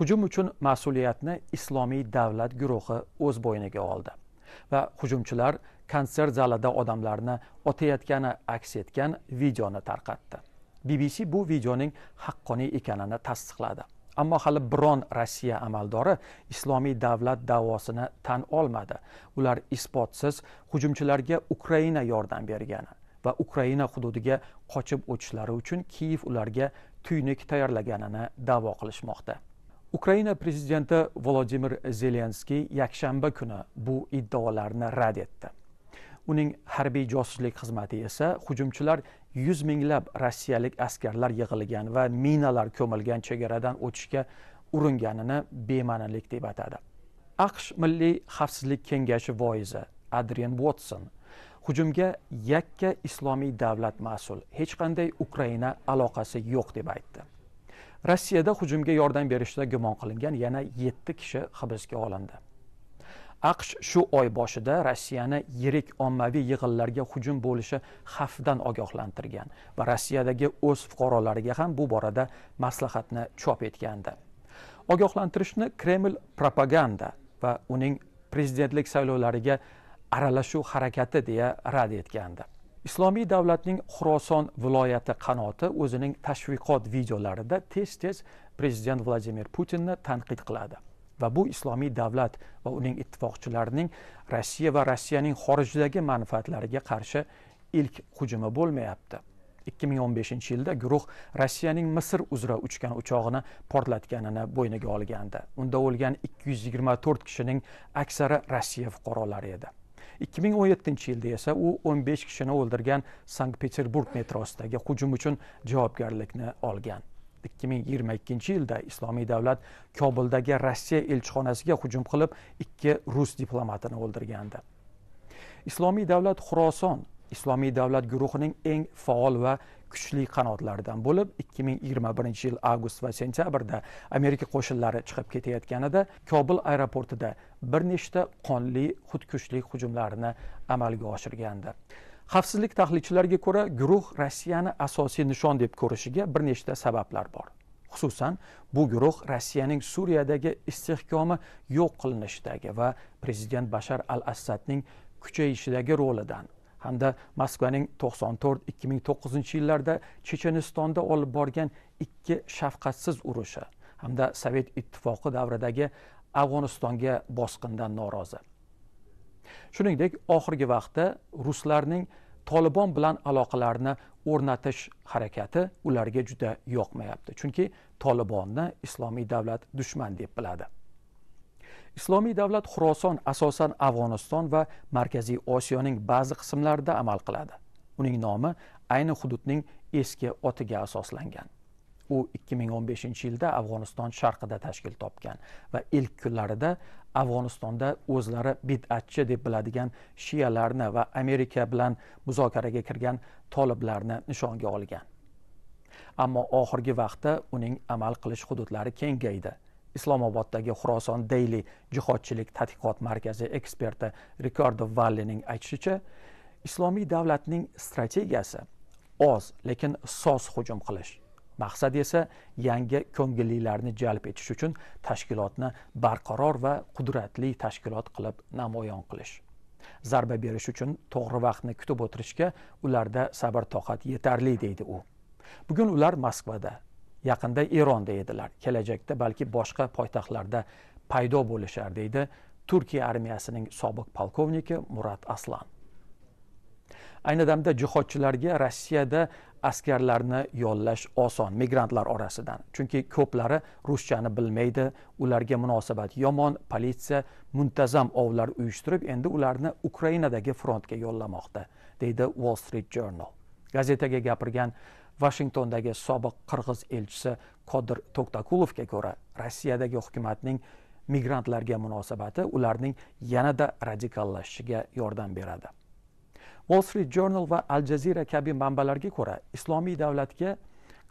hujum uchun mas'uliyatni islomiy davlat guruhi o'z bo'yniga oldi va hujumchilar konsert zalida odamlarni otayotgani aks etgan videoni tarqatdi bbc bu videoning haqqoniy ekanini tasdiqladi ammo hali biron rossiya amaldori islomiy davlat davosini tan olmadi ular isbotsiz hujumchilarga ukraina yordam bergani va ukraina hududiga qochib o'tishlari uchun kiyev ularga tuynik tayyorlaganini da'vo qilishmoqda ukraina prezidenti volodimir zelenskiy yakshanba kuni bu iddaolarni rad etdi uning harbiy josuslik xizmati esa hujumchilar yuz minglab rossiyalik askarlar yig'ilgan va minalar ko'milgan chegaradan o'tishga uringanini bema'nilik deb atadi aqsh milliy xavfsizlik kengashi voizi adrian watson hujumga yakka islomiy davlat mas'ul hech qanday ukraina aloqasi yo'q deb aytdi rossiyada hujumga yordam berishda gumon qilingan yana yetti kishi hibsga olindi aqsh shu oy boshida rossiyani yirik ommaviy yig'inlarga hujum bo'lishi xavfdan ogohlantirgan va rossiyadagi o'z fuqarolariga ham bu borada maslahatni chop etgandi ogohlantirishni kreml propaganda va uning prezidentlik saylovlariga aralashuv harakati deya rad etgandi islomiy davlatning xuroson viloyati qanoti o'zining tashviqot videolarida tez tez prezident vladimir putinni tanqid qiladi va bu islomiy davlat va uning ittifoqchilarining rossiya va rossiyaning xorijdagi manfaatlariga qarshi ilk hujumi bo'lmayapti 2015 yilda guruh rossiyaning misr uzra uchgan uchog'ini portlatganini bo'yniga olgandi unda o'lgan 224 kishining aksari rossiya fuqarolari edi 2017 yilda esa u 15 kishini o'ldirgan sankt peterburg metrosidagi hujum uchun javobgarlikni olgan 2022 yilda islomiy davlat kobuldagi rossiya elchixonasiga hujum qilib ikki rus diplomatini o'ldirgandi islomiy davlat xuroson islomiy davlat guruhining eng faol va kuchli qanotlaridan bo'lib 2021 yil avgust va sentyabrda amerika qo'shinlari chiqib ketayotganida kobul aeroportida bir nechta qonli xudkushlik hujumlarini amalga oshirgandi xavfsizlik tahlilchilariga ko'ra guruh rossiyani asosiy nishon deb ko'rishiga bir nechta sabablar bor xususan bu guruh rossiyaning suriyadagi istehkomi yo'q qilinishidagi va prezident bashar al assadning kuchayishidagi rolidan hamda moskvaning 94-2009 yillarda chechenistonda olib borgan ikki shafqatsiz urushi hamda sovet ittifoqi davridagi afg'onistonga bosqindan norozi shuningdek oxirgi vaqtda ruslarning tolibon bilan aloqalarni o'rnatish harakati ularga juda yoqmayapti chunki tolibonni islomiy davlat dushman deb biladi islomiy davlat xuroson asosan afg'oniston va markaziy osiyoning ba'zi qismlarida amal qiladi uning nomi ayni hududning eski otiga asoslangan u 2015 yilda afg'oniston sharqida tashkil topgan va ilk kunlarida afg'onistonda o'zlari bid'atchi deb biladigan shiyalarni va amerika bilan muzokaraga kirgan toliblarni nishonga olgan ammo oxirgi vaqtda uning amal qilish hududlari kengaydi islomoboddagi xuroson daily jihodchilik tadqiqot markazi eksperti rikardo vallining aytishicha islomiy davlatning strategiyasi oz lekin soz hujum qilish maqsad esa yangi ko'ngillilarni jalb etish uchun tashkilotni barqaror va qudratli tashkilot qilib namoyon qilish zarba berish uchun to'g'ri vaqtni kutib o'tirishga ularda sabr toqat yetarli deydi u bugun ular moskvada yaqinda eronda edilar kelajakda balki boshqa poytaxtlarda paydo bo'lishar deydi turkiya armiyasining sobiq polkovniki murat aslan ayni damda jihodchilarga rossiyada askarlarni yollash oson migrantlar orasidan chunki ko'plari ruschani bilmaydi ularga munosabat yomon politsiya muntazam ovlar uyushtirib endi ularni ukrainadagi frontga yollamoqda deydi wall street journal gazetaga gapirgan vashingtondagi sobiq qirg'iz elchisi Qodir To'ktakulovga ko'ra, Rossiyadagi hukumatning migrantlarga munosabati ularning yanada radikallashishiga yordam beradi. Wall Street Journal va Al Jazeera kabi manbalarga ko'ra, islomiy davlatga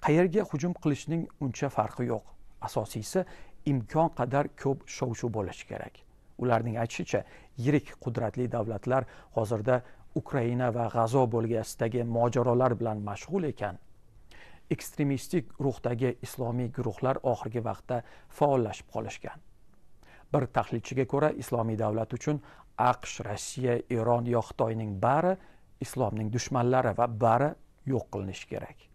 qayerga hujum qilishning uncha farqi yo'q. Asosiysi imkon qadar ko'p shov-shuv bo'lishi kerak. Ularning aytishicha, yirik qudratli davlatlar hozirda Ukraina va G'azo bo'lgasidagi mojarolar bilan mashg'ul ekan ekstremistik ruhdagi islomiy guruhlar oxirgi vaqtda faollashib qolishgan bir tahlilchiga ko'ra islomiy davlat uchun aqsh rossiya eron yo xitoyning bari islomning dushmanlari va bari yo'q qilinishi kerak